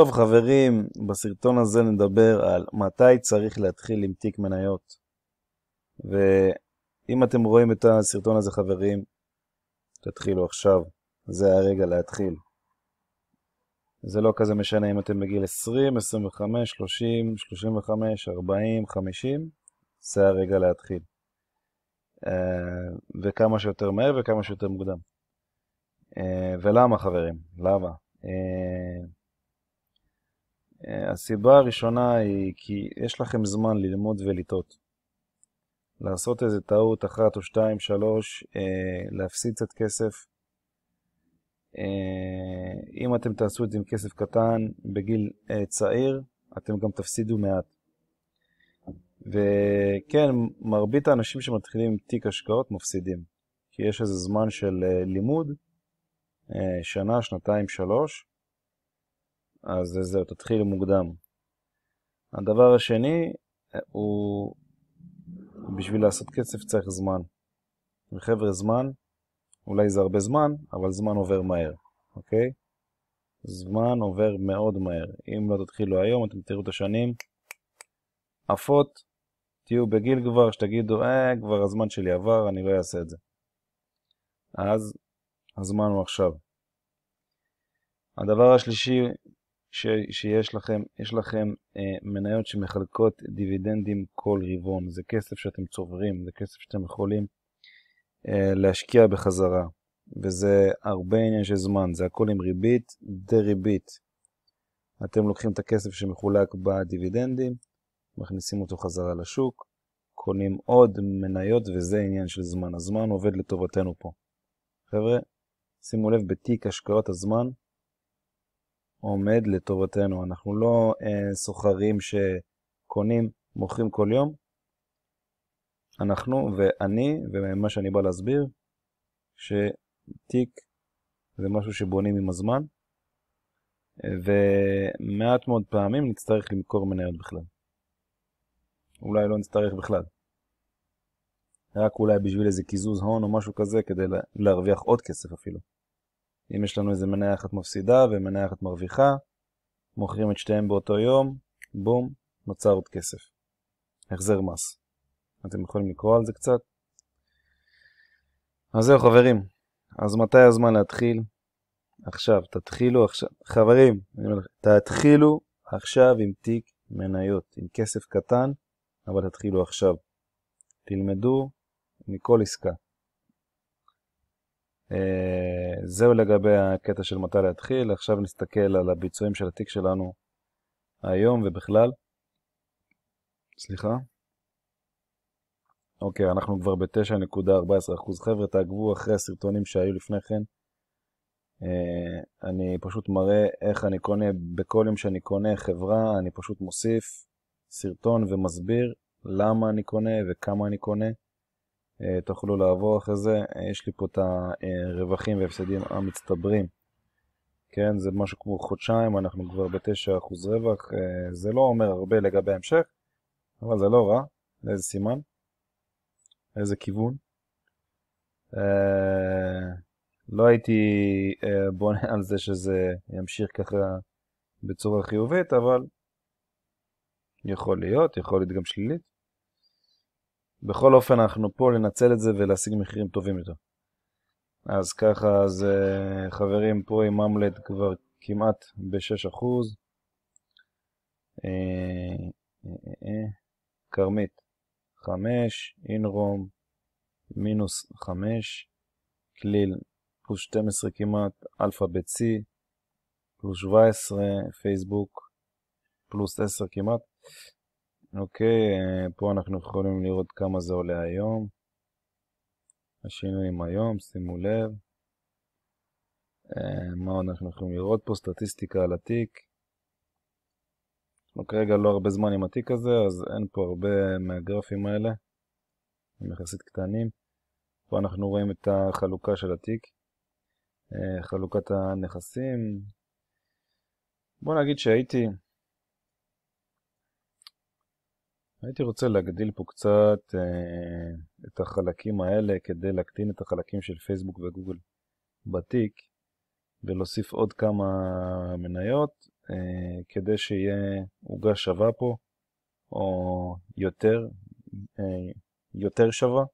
טוב חברים, בסרטון הזה נדבר על מתי צריך להתחיל עם תיק מניות. ואם אתם רואים את הסרטון הזה חברים, תתחילו עכשיו, זה הרגע להתחיל. זה לא כזה משנה אם אתם בגיל 20, 25, 30, 35, 40, 50, זה הרגע להתחיל. אה, וכמה שיותר מהר וכמה שיותר מוקדם. אה, ולמה חברים? למה? אה, אה, הסיבה הראשונה היא כי יש לכם זמן ללמוד ולטעות. לעשות איזה טעות אחת או שתיים, שלוש, אה, להפסיד קצת כסף. אה, אם אתם תעשו את זה עם כסף קטן בגיל צעיר, אתם גם תפסידו מעט. וכן, מרבית האנשים שמתחילים תיק השקעות מפסידים, כי יש איזה זמן של לימוד, שנה, שנתיים, שלוש, אז זהו, תתחיל מוקדם. הדבר השני אה, הוא, בשביל לעשות כסף צריך זמן. וחבר'ה, זמן, אולי זה הרבה זמן, אבל זמן עובר מהר, אוקיי? זמן עובר מאוד מהר. אם לא תתחילו היום, אתם תראו את השנים עפות, תהיו בגיל כבר, שתגידו, אה, כבר הזמן שלי עבר, אני לא אעשה את זה. אז הזמן הוא עכשיו. הדבר השלישי ש, שיש לכם, יש לכם אה, מניות שמחלקות דיבידנדים כל רבעון. זה כסף שאתם צוברים, זה כסף שאתם יכולים אה, להשקיע בחזרה. וזה הרבה עניין של זמן, זה הכל עם ריבית דריבית. אתם לוקחים את הכסף שמחולק בדיבידנדים, מכניסים אותו חזרה לשוק, קונים עוד מניות, וזה עניין של זמן. הזמן עובד לטובתנו פה. חבר'ה, שימו לב, בתיק השקעות הזמן, עומד לטובתנו. אנחנו לא אה, סוחרים שקונים, מוכרים כל יום. אנחנו ואני, ומה שאני בא להסביר, שתיק זה משהו שבונים עם הזמן, ומעט מאוד פעמים נצטרך למכור מניות בכלל. אולי לא נצטרך בכלל. רק אולי בשביל איזה קיזוז הון או משהו כזה כדי להרוויח עוד כסף אפילו. אם יש לנו איזה מניה אחת מפסידה ומניה אחת מרוויחה, מוכרים את שתיהם באותו יום, בום, נוצר עוד כסף. החזר מס. אתם יכולים לקרוא על זה קצת? אז זהו חברים, אז מתי הזמן להתחיל? עכשיו, תתחילו עכשיו, חברים, תתחילו עכשיו עם תיק מניות, עם כסף קטן, אבל תתחילו עכשיו. תלמדו מכל עסקה. אה, זהו לגבי הקטע של מתי להתחיל, עכשיו נסתכל על הביצועים של התיק שלנו היום ובכלל. סליחה. אוקיי, אנחנו כבר ב-9.14%. חבר'ה, תעקבו אחרי הסרטונים שהיו לפני כן. אה, אני פשוט מראה איך אני קונה, בכל יום שאני קונה חברה, אני פשוט מוסיף סרטון ומסביר למה אני קונה וכמה אני קונה. אה, תוכלו לעבור אחרי זה. אה, יש לי פה את הרווחים והפסדים המצטברים. כן, זה משהו כמו חודשיים, אנחנו כבר ב-9% רווח. אה, זה לא אומר הרבה לגבי ההמשך, אבל זה לא רע. איזה סימן? איזה כיוון? לא הייתי בונה על זה שזה ימשיך ככה בצורה חיובית, אבל יכול להיות, יכול להיות גם שלילית. בכל אופן, אנחנו פה לנצל את זה ולהשיג מחירים טובים יותר. אז ככה, אז אה, חברים, פה עם אמלט כבר כמעט ב-6%. אה, אה, כרמית, 5, אינרום, מינוס 5, כליל, פלוס 12 כמעט, אלפא בית C, פלוס 17, פייסבוק, פלוס 10 כמעט, אוקיי, אה, פה אנחנו יכולים לראות כמה זה עולה היום. השינויים היום, שימו לב. אה, מה עוד אנחנו יכולים לראות פה? סטטיסטיקה על התיק. אנחנו כרגע לא הרבה זמן עם התיק הזה, אז אין פה הרבה מהגרפים האלה. הם יחסית קטנים. פה אנחנו רואים את החלוקה של התיק. אה, חלוקת הנכסים. בוא נגיד שהייתי הייתי רוצה להגדיל פה קצת אה, את החלקים האלה כדי להקטין את החלקים של פייסבוק וגוגל בתיק ולהוסיף עוד כמה מניות אה, כדי שיהיה עוגה שווה פה או יותר, אה, יותר שווה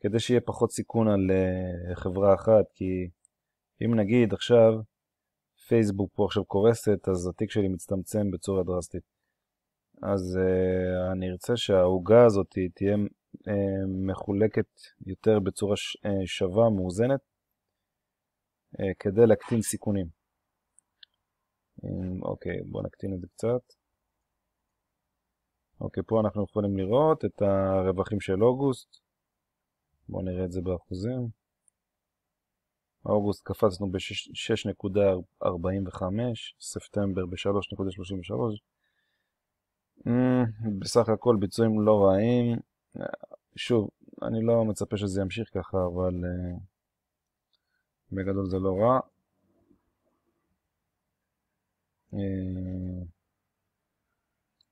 כדי שיהיה פחות סיכון על אה, חברה אחת כי אם נגיד עכשיו פייסבוק פה עכשיו קורסת אז התיק שלי מצטמצם בצורה דרסטית אז uh, אני ארצה שהעוגה הזאת תהיה uh, מחולקת יותר בצורה ש, uh, שווה, מאוזנת, uh, כדי להקטין סיכונים. אוקיי, Um, okay, בואו נקטין את זה קצת. אוקיי, okay, פה אנחנו יכולים לראות את הרווחים של אוגוסט. בואו נראה את זה באחוזים. אוגוסט קפצנו ב-6.45, ספטמבר ב-3.33, אה, בסך הכל ביצועים לא רעים. שוב, אני לא מצפה שזה ימשיך ככה, אבל אה, בגדול זה לא רע. אה,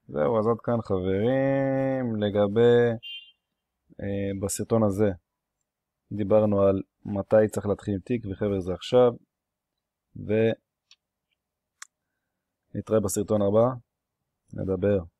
זהו, אז עד כאן חברים, לגבי, בסרטון הזה דיברנו על מתי צריך להתחיל עם תיק, וחבר'ה זה עכשיו, ונתראה בסרטון הבא, נדבר.